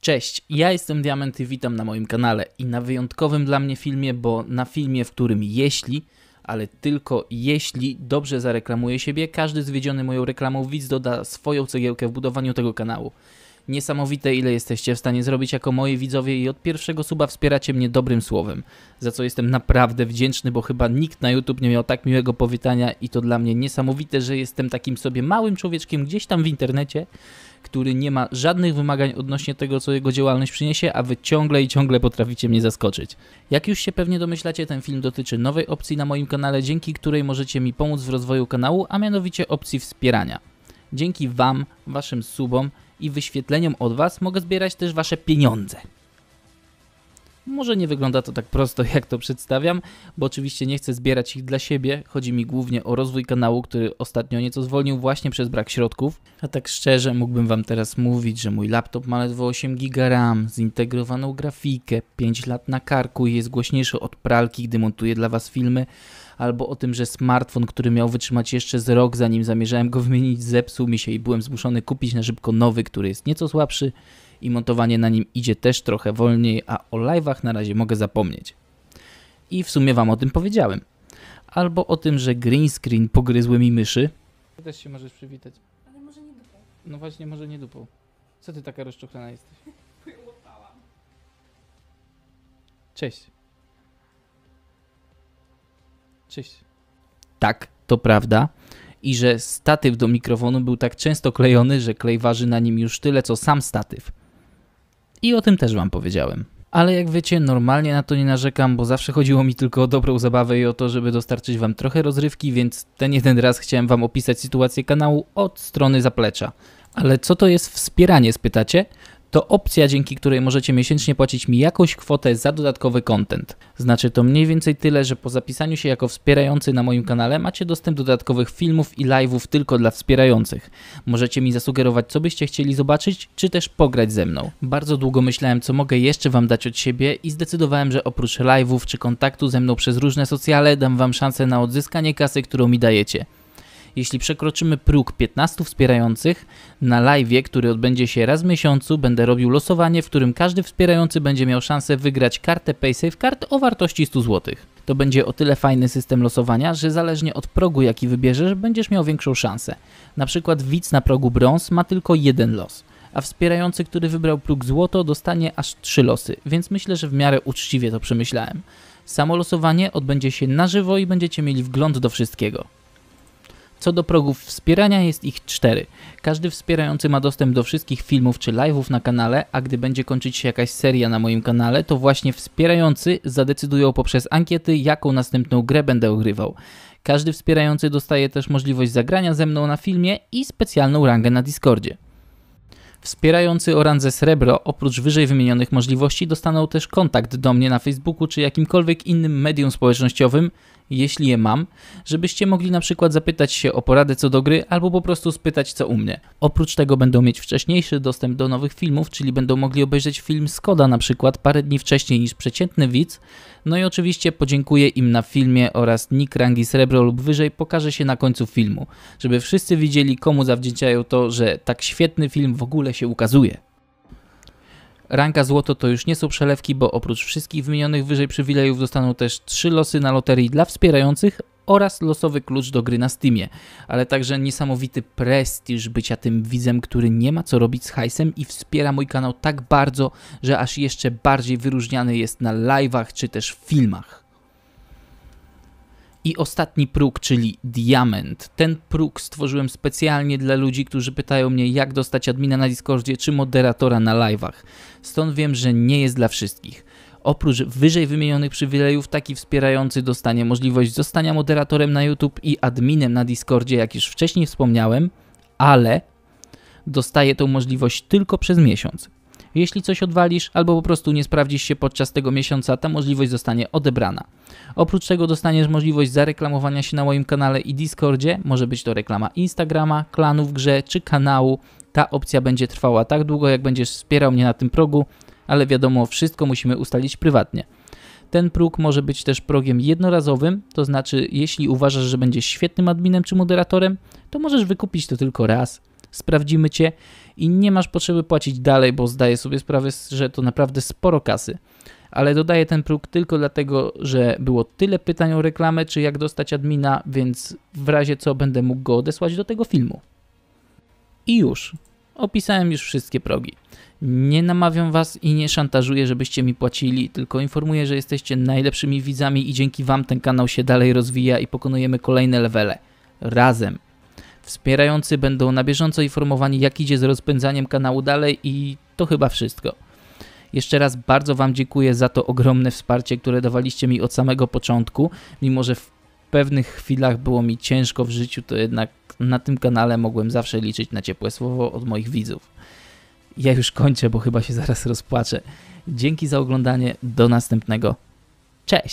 Cześć, ja jestem Diament i witam na moim kanale i na wyjątkowym dla mnie filmie, bo na filmie, w którym jeśli, ale tylko jeśli dobrze zareklamuje siebie, każdy zwiedziony moją reklamą widz doda swoją cegiełkę w budowaniu tego kanału. Niesamowite, ile jesteście w stanie zrobić jako moi widzowie i od pierwszego suba wspieracie mnie dobrym słowem, za co jestem naprawdę wdzięczny, bo chyba nikt na YouTube nie miał tak miłego powitania i to dla mnie niesamowite, że jestem takim sobie małym człowieczkiem gdzieś tam w internecie, który nie ma żadnych wymagań odnośnie tego, co jego działalność przyniesie, a wy ciągle i ciągle potraficie mnie zaskoczyć. Jak już się pewnie domyślacie, ten film dotyczy nowej opcji na moim kanale, dzięki której możecie mi pomóc w rozwoju kanału, a mianowicie opcji wspierania. Dzięki Wam, Waszym subom i wyświetleniom od Was mogę zbierać też Wasze pieniądze. Może nie wygląda to tak prosto, jak to przedstawiam, bo oczywiście nie chcę zbierać ich dla siebie. Chodzi mi głównie o rozwój kanału, który ostatnio nieco zwolnił właśnie przez brak środków. A tak szczerze, mógłbym Wam teraz mówić, że mój laptop ma ledwo 8 GB RAM, zintegrowaną grafikę, 5 lat na karku i jest głośniejszy od pralki, gdy montuję dla Was filmy, albo o tym, że smartfon, który miał wytrzymać jeszcze z rok, zanim zamierzałem go wymienić, zepsuł mi się i byłem zmuszony kupić na szybko nowy, który jest nieco słabszy i montowanie na nim idzie też trochę wolniej, a o live'ach na razie mogę zapomnieć. I w sumie wam o tym powiedziałem. Albo o tym, że green screen pogryzły mi myszy. Ty też się możesz przywitać. Ale może nie dupą. No właśnie, może nie dupą. Co ty taka rozczuchlana jesteś? Cześć. Cześć. Tak, to prawda. I że statyw do mikrofonu był tak często klejony, że klej waży na nim już tyle, co sam statyw. I o tym też wam powiedziałem. Ale jak wiecie, normalnie na to nie narzekam, bo zawsze chodziło mi tylko o dobrą zabawę i o to, żeby dostarczyć wam trochę rozrywki, więc ten jeden raz chciałem wam opisać sytuację kanału od strony zaplecza. Ale co to jest wspieranie, spytacie? to opcja, dzięki której możecie miesięcznie płacić mi jakąś kwotę za dodatkowy content. Znaczy to mniej więcej tyle, że po zapisaniu się jako wspierający na moim kanale macie dostęp do dodatkowych filmów i live'ów tylko dla wspierających. Możecie mi zasugerować, co byście chcieli zobaczyć, czy też pograć ze mną. Bardzo długo myślałem, co mogę jeszcze Wam dać od siebie i zdecydowałem, że oprócz live'ów czy kontaktu ze mną przez różne socjale, dam Wam szansę na odzyskanie kasy, którą mi dajecie. Jeśli przekroczymy próg 15 wspierających, na live, który odbędzie się raz w miesiącu, będę robił losowanie, w którym każdy wspierający będzie miał szansę wygrać kartę PaySafe, Card o wartości 100 zł. To będzie o tyle fajny system losowania, że zależnie od progu jaki wybierzesz, będziesz miał większą szansę. Na przykład widz na progu brąz ma tylko jeden los a wspierający, który wybrał próg złoto, dostanie aż 3 losy, więc myślę, że w miarę uczciwie to przemyślałem. Samo losowanie odbędzie się na żywo i będziecie mieli wgląd do wszystkiego. Co do progów wspierania jest ich cztery. Każdy wspierający ma dostęp do wszystkich filmów czy live'ów na kanale, a gdy będzie kończyć się jakaś seria na moim kanale, to właśnie wspierający zadecydują poprzez ankiety, jaką następną grę będę ogrywał. Każdy wspierający dostaje też możliwość zagrania ze mną na filmie i specjalną rangę na Discordzie. Wspierający randze Srebro oprócz wyżej wymienionych możliwości dostaną też kontakt do mnie na Facebooku czy jakimkolwiek innym medium społecznościowym, jeśli je mam, żebyście mogli na przykład zapytać się o poradę co do gry albo po prostu spytać co u mnie. Oprócz tego będą mieć wcześniejszy dostęp do nowych filmów, czyli będą mogli obejrzeć film Skoda na przykład parę dni wcześniej niż przeciętny widz. No i oczywiście podziękuję im na filmie oraz nick rangi srebro lub wyżej pokaże się na końcu filmu, żeby wszyscy widzieli komu zawdzięczają to, że tak świetny film w ogóle ogóle się ukazuje. Ranka złoto to już nie są przelewki, bo oprócz wszystkich wymienionych wyżej przywilejów dostaną też trzy losy na loterii dla wspierających oraz losowy klucz do gry na Steamie, ale także niesamowity prestiż bycia tym widzem, który nie ma co robić z hajsem i wspiera mój kanał tak bardzo, że aż jeszcze bardziej wyróżniany jest na live'ach czy też filmach. I ostatni próg, czyli diament. Ten próg stworzyłem specjalnie dla ludzi, którzy pytają mnie, jak dostać admina na Discordzie czy moderatora na live'ach. Stąd wiem, że nie jest dla wszystkich. Oprócz wyżej wymienionych przywilejów, taki wspierający dostanie możliwość zostania moderatorem na YouTube i adminem na Discordzie, jak już wcześniej wspomniałem, ale dostaje tą możliwość tylko przez miesiąc. Jeśli coś odwalisz albo po prostu nie sprawdzisz się podczas tego miesiąca, ta możliwość zostanie odebrana. Oprócz tego dostaniesz możliwość zareklamowania się na moim kanale i Discordzie, może być to reklama Instagrama, klanu w grze czy kanału. Ta opcja będzie trwała tak długo, jak będziesz wspierał mnie na tym progu, ale wiadomo, wszystko musimy ustalić prywatnie. Ten próg może być też progiem jednorazowym, to znaczy jeśli uważasz, że będziesz świetnym adminem czy moderatorem, to możesz wykupić to tylko raz, sprawdzimy cię i nie masz potrzeby płacić dalej, bo zdaję sobie sprawę, że to naprawdę sporo kasy. Ale dodaję ten próg tylko dlatego, że było tyle pytań o reklamę, czy jak dostać admina, więc w razie co będę mógł go odesłać do tego filmu. I już. Opisałem już wszystkie progi. Nie namawiam was i nie szantażuję, żebyście mi płacili, tylko informuję, że jesteście najlepszymi widzami i dzięki wam ten kanał się dalej rozwija i pokonujemy kolejne levele. Razem. Wspierający będą na bieżąco informowani, jak idzie z rozpędzaniem kanału dalej i to chyba wszystko. Jeszcze raz bardzo Wam dziękuję za to ogromne wsparcie, które dawaliście mi od samego początku, mimo że w pewnych chwilach było mi ciężko w życiu, to jednak na tym kanale mogłem zawsze liczyć na ciepłe słowo od moich widzów. Ja już kończę, bo chyba się zaraz rozpłaczę. Dzięki za oglądanie, do następnego. Cześć!